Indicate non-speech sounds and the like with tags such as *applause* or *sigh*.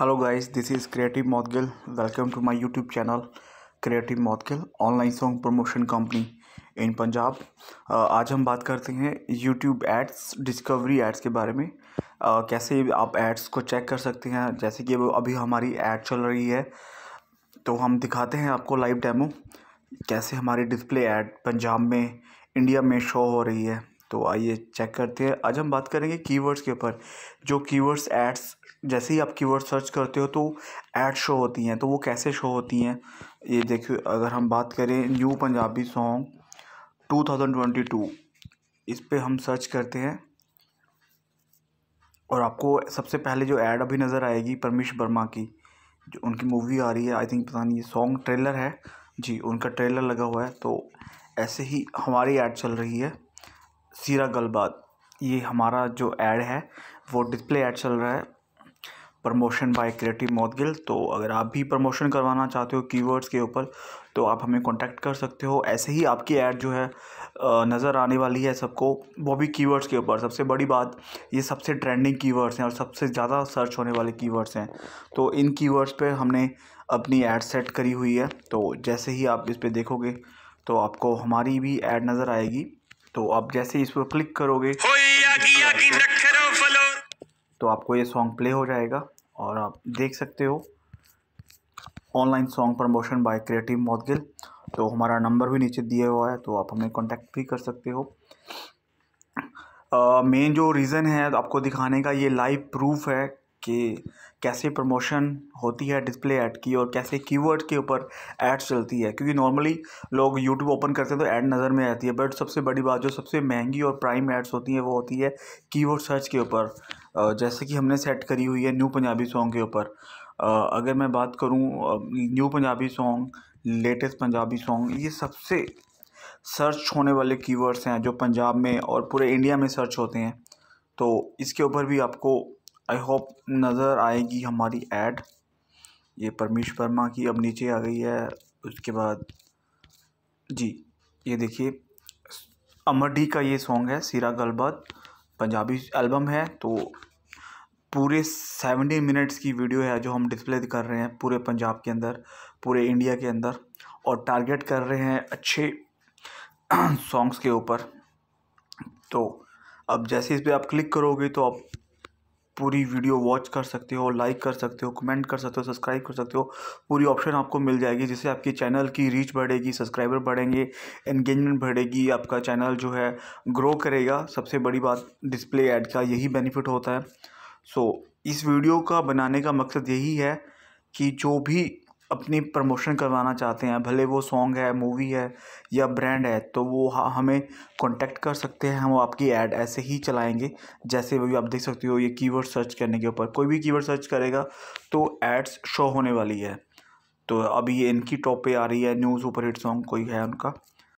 hello guys this is creative Modgil welcome to my YouTube channel creative Modgil online song promotion company in Punjab आज हम बात करते हैं YouTube ads discovery ads के बारे में uh, कैसे आप एड्स को चेक कर सकते हैं जैसे कि अभी हमारी एड चल रही है तो हम दिखाते हैं आपको लाइव डेमो कैसे हमारी डिस्प्ले एड पंजाब में इंडिया में शो हो रही है तो आइए चेक करते हैं आज हम बात करेंगे कीवर्ड्स के ऊपर जो कीवर्ड्स एड्स जैसे ही आप कीवर्ड सर्च करते हो तो ऐड शो होती हैं तो वो कैसे शो होती हैं ये देखिए अगर हम बात करें न्यू पंजाबी सॉन्ग 2022 इस पर हम सर्च करते हैं और आपको सबसे पहले जो ऐड अभी नज़र आएगी परमेश वर्मा की जो उनकी मूवी आ रही है आई थिंक पता नहीं ये सॉन्ग ट्रेलर है जी उनका ट्रेलर लगा हुआ है तो ऐसे ही हमारी ऐड चल रही है सीरा गलबात ये हमारा जो ऐड है वो डिस्प्ले ऐड चल रहा है प्रमोशन बाय क्रिएटिव गिल तो अगर आप भी प्रमोशन करवाना चाहते हो कीवर्ड्स के ऊपर तो आप हमें कांटेक्ट कर सकते हो ऐसे ही आपकी ऐड जो है नज़र आने वाली है सबको वो भी कीवर्ड्स के ऊपर सबसे बड़ी बात ये सबसे ट्रेंडिंग कीवर्ड्स हैं और सबसे ज़्यादा सर्च होने वाले कीवर्ड्स हैं तो इन कीवर्ड्स पे हमने अपनी ऐड सेट करी हुई है तो जैसे ही आप इस पर देखोगे तो आपको हमारी भी ऐड नज़र आएगी तो आप जैसे इस पर क्लिक करोगे तो आपको ये सॉन्ग प्ले हो जाएगा और आप देख सकते हो online song promotion by creative Moudgil तो हमारा नंबर भी नीचे दिया हुआ है तो आप हमें कांटेक्ट भी कर सकते हो मेन uh, जो रीज़न है आपको दिखाने का ये लाइव प्रूफ है कि कैसे प्रमोशन होती है डिस्प्ले ऐड की और कैसे कीवर्ड के ऊपर एड्स चलती है क्योंकि नॉर्मली लोग यूट्यूब ओपन करते हैं तो ऐड नज़र में आती है बट सबसे बड़ी बात जो सबसे महंगी और प्राइम एड्स होती हैं वो होती है कीवर्ड सर्च के ऊपर जैसे कि हमने सेट करी हुई है न्यू पंजाबी सॉन्ग के ऊपर अगर मैं बात करूँ new Punjabi song latest Punjabi song ये सबसे सर्च होने वाले कीवर्ड्स हैं जो पंजाब में और पूरे इंडिया में सर्च होते हैं तो इसके ऊपर भी आपको आई होप नज़र आएगी हमारी एड ये परमेश वर्मा की अब नीचे आ गई है उसके बाद जी ये देखिए अमर डी का ये सॉन्ग है सीरा गलबत पंजाबी एल्बम है तो पूरे सेवेंटी मिनट्स की वीडियो है जो हम डिस्प्ले कर रहे हैं पूरे पंजाब के अंदर पूरे इंडिया के अंदर और टारगेट कर रहे हैं अच्छे सॉन्ग्स *clears throat* के ऊपर तो अब जैसे इस पर आप क्लिक करोगे तो आप पूरी वीडियो वॉच कर सकते हो लाइक कर सकते हो कमेंट कर सकते हो सब्सक्राइब कर सकते हो पूरी ऑप्शन आपको मिल जाएगी जिससे आपकी चैनल की रीच बढ़ेगी सब्सक्राइबर बढ़ेंगे एंगेजमेंट बढ़ेगी आपका चैनल जो है ग्रो करेगा सबसे बड़ी बात डिस्प्ले ऐड का यही बेनिफिट होता है सो so, इस वीडियो का बनाने का मकसद यही है कि जो भी अपनी प्रमोशन करवाना चाहते हैं भले वो सॉन्ग है मूवी है या ब्रांड है तो वो हमें कांटेक्ट कर सकते हैं हम आपकी ऐड ऐसे ही चलाएंगे जैसे भी आप देख सकते हो ये कीवर्ड सर्च करने के ऊपर कोई भी कीवर्ड सर्च करेगा तो एड्स शो होने वाली है तो अभी ये इनकी टॉप पे आ रही है न्यूज़ ऊपर हिट सॉन्ग कोई है उनका